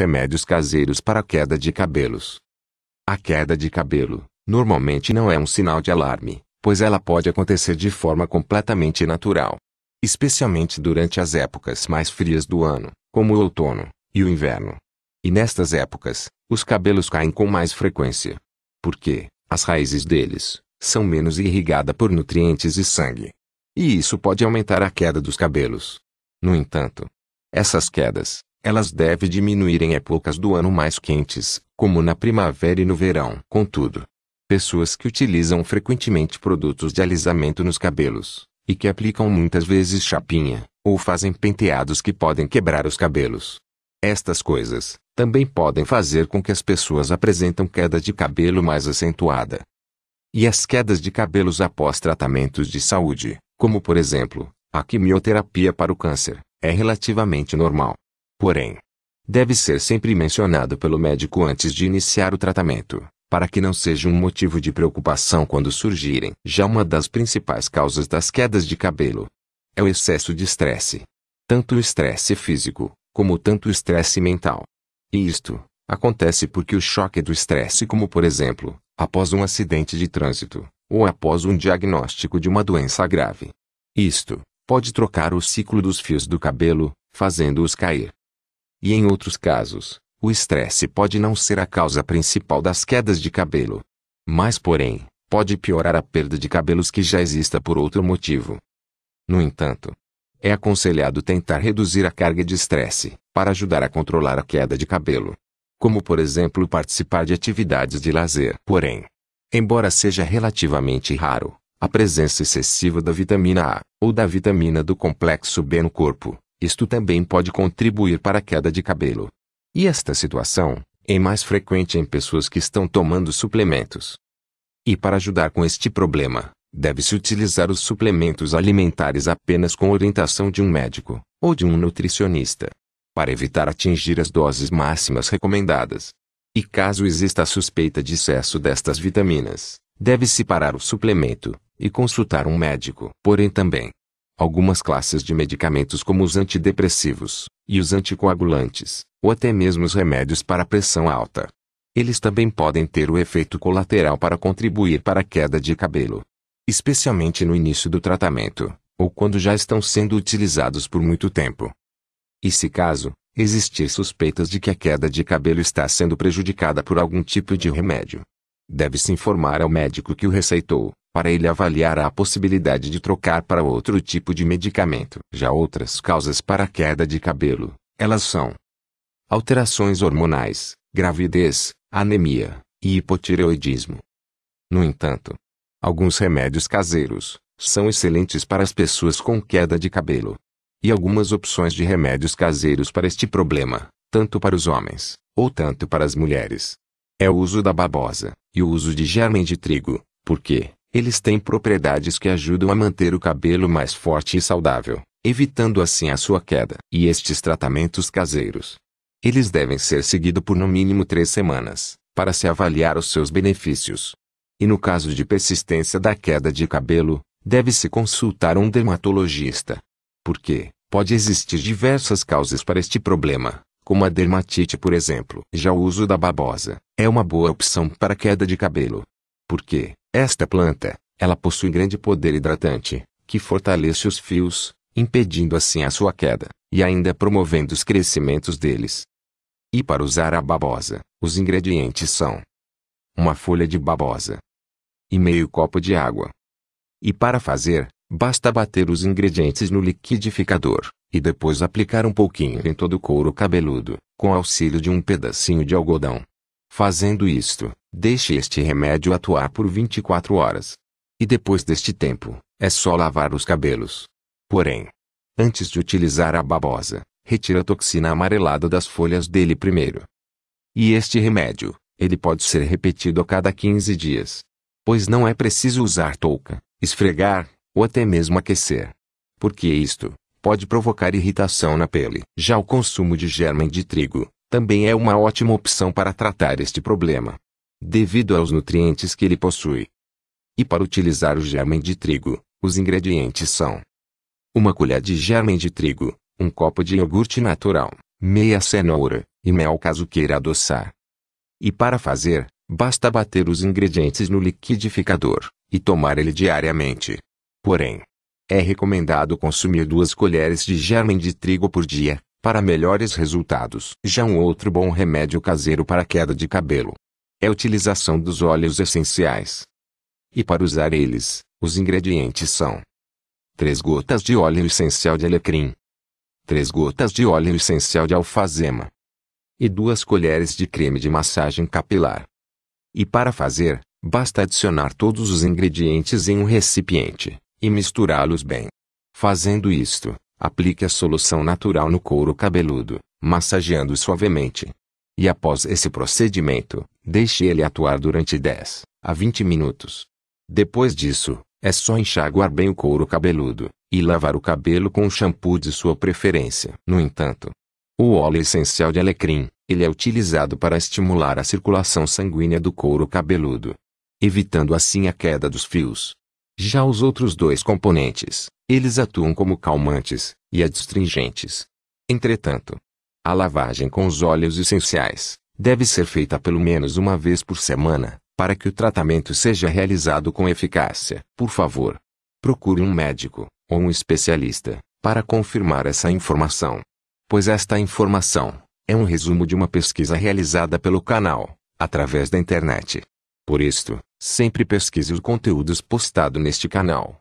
Remédios caseiros para queda de cabelos. A queda de cabelo, normalmente não é um sinal de alarme, pois ela pode acontecer de forma completamente natural. Especialmente durante as épocas mais frias do ano, como o outono e o inverno. E nestas épocas, os cabelos caem com mais frequência. Porque, as raízes deles, são menos irrigadas por nutrientes e sangue. E isso pode aumentar a queda dos cabelos. No entanto, essas quedas, elas devem diminuir em épocas do ano mais quentes, como na primavera e no verão. Contudo, pessoas que utilizam frequentemente produtos de alisamento nos cabelos, e que aplicam muitas vezes chapinha, ou fazem penteados que podem quebrar os cabelos. Estas coisas também podem fazer com que as pessoas apresentem queda de cabelo mais acentuada. E as quedas de cabelos após tratamentos de saúde, como por exemplo, a quimioterapia para o câncer, é relativamente normal. Porém, deve ser sempre mencionado pelo médico antes de iniciar o tratamento, para que não seja um motivo de preocupação quando surgirem. Já uma das principais causas das quedas de cabelo é o excesso de estresse. Tanto o estresse físico, como tanto o estresse mental. E isto acontece porque o choque do estresse, como por exemplo, após um acidente de trânsito, ou após um diagnóstico de uma doença grave. Isto pode trocar o ciclo dos fios do cabelo, fazendo-os cair. E em outros casos, o estresse pode não ser a causa principal das quedas de cabelo. Mas, porém, pode piorar a perda de cabelos que já exista por outro motivo. No entanto, é aconselhado tentar reduzir a carga de estresse para ajudar a controlar a queda de cabelo, como por exemplo participar de atividades de lazer. Porém, embora seja relativamente raro, a presença excessiva da vitamina A ou da vitamina do complexo B no corpo isto também pode contribuir para a queda de cabelo. E esta situação é mais frequente em pessoas que estão tomando suplementos. E para ajudar com este problema, deve-se utilizar os suplementos alimentares apenas com orientação de um médico ou de um nutricionista, para evitar atingir as doses máximas recomendadas. E caso exista suspeita de excesso destas vitaminas, deve-se parar o suplemento e consultar um médico. Porém, também Algumas classes de medicamentos, como os antidepressivos e os anticoagulantes, ou até mesmo os remédios para pressão alta, eles também podem ter o efeito colateral para contribuir para a queda de cabelo, especialmente no início do tratamento, ou quando já estão sendo utilizados por muito tempo. E se caso existir suspeitas de que a queda de cabelo está sendo prejudicada por algum tipo de remédio, deve-se informar ao médico que o receitou, para ele avaliar a possibilidade de trocar para outro tipo de medicamento. Já outras causas para a queda de cabelo, elas são alterações hormonais, gravidez, anemia e hipotireoidismo. No entanto, alguns remédios caseiros são excelentes para as pessoas com queda de cabelo. E algumas opções de remédios caseiros para este problema, tanto para os homens, ou tanto para as mulheres. É o uso da babosa, e o uso de germen de trigo, porque, eles têm propriedades que ajudam a manter o cabelo mais forte e saudável, evitando assim a sua queda. E estes tratamentos caseiros? Eles devem ser seguidos por no mínimo três semanas, para se avaliar os seus benefícios. E no caso de persistência da queda de cabelo, deve-se consultar um dermatologista. Porque pode existir diversas causas para este problema, como a dermatite, por exemplo. Já o uso da babosa é uma boa opção para queda de cabelo. Porque esta planta, ela possui grande poder hidratante, que fortalece os fios, impedindo assim a sua queda, e ainda promovendo os crescimentos deles. E para usar a babosa, os ingredientes são uma folha de babosa e meio copo de água. E para fazer, basta bater os ingredientes no liquidificador e depois aplicar um pouquinho em todo o couro cabeludo, com auxílio de um pedacinho de algodão. Fazendo isto, deixe este remédio atuar por 24 horas. E depois deste tempo, é só lavar os cabelos. Porém, antes de utilizar a babosa, retire a toxina amarelada das folhas dele primeiro. E este remédio, ele pode ser repetido a cada 15 dias. Pois não é preciso usar touca, esfregar, ou até mesmo aquecer. Porque isto, pode provocar irritação na pele. Já o consumo de germen de trigo, também é uma ótima opção para tratar este problema, devido aos nutrientes que ele possui. E para utilizar o germen de trigo, os ingredientes são: uma colher de germen de trigo, um copo de iogurte natural, meia cenoura e mel caso queira adoçar. E para fazer, basta bater os ingredientes no liquidificador e tomar ele diariamente. Porém, é recomendado consumir duas colheres de germen de trigo por dia, para melhores resultados. Já um outro bom remédio caseiro para queda de cabelo é a utilização dos óleos essenciais. E para usar eles, os ingredientes são 3 gotas de óleo essencial de alecrim, 3 gotas de óleo essencial de alfazema e 2 colheres de creme de massagem capilar. E para fazer, basta adicionar todos os ingredientes em um recipiente e misturá-los bem. Fazendo isto, Aplique a solução natural no couro cabeludo, massageando suavemente. E após esse procedimento, deixe ele atuar durante 10 a 20 minutos. Depois disso, é só enxaguar bem o couro cabeludo e lavar o cabelo com o shampoo de sua preferência. No entanto, o óleo essencial de alecrim, ele é utilizado para estimular a circulação sanguínea do couro cabeludo, evitando assim a queda dos fios. Já os outros dois componentes, eles atuam como calmantes e adstringentes. Entretanto, a lavagem com os óleos essenciais deve ser feita pelo menos uma vez por semana, para que o tratamento seja realizado com eficácia. Por favor, procure um médico ou um especialista para confirmar essa informação, pois esta informação é um resumo de uma pesquisa realizada pelo canal através da internet. Por isto, Sempre pesquise os conteúdos postados neste canal.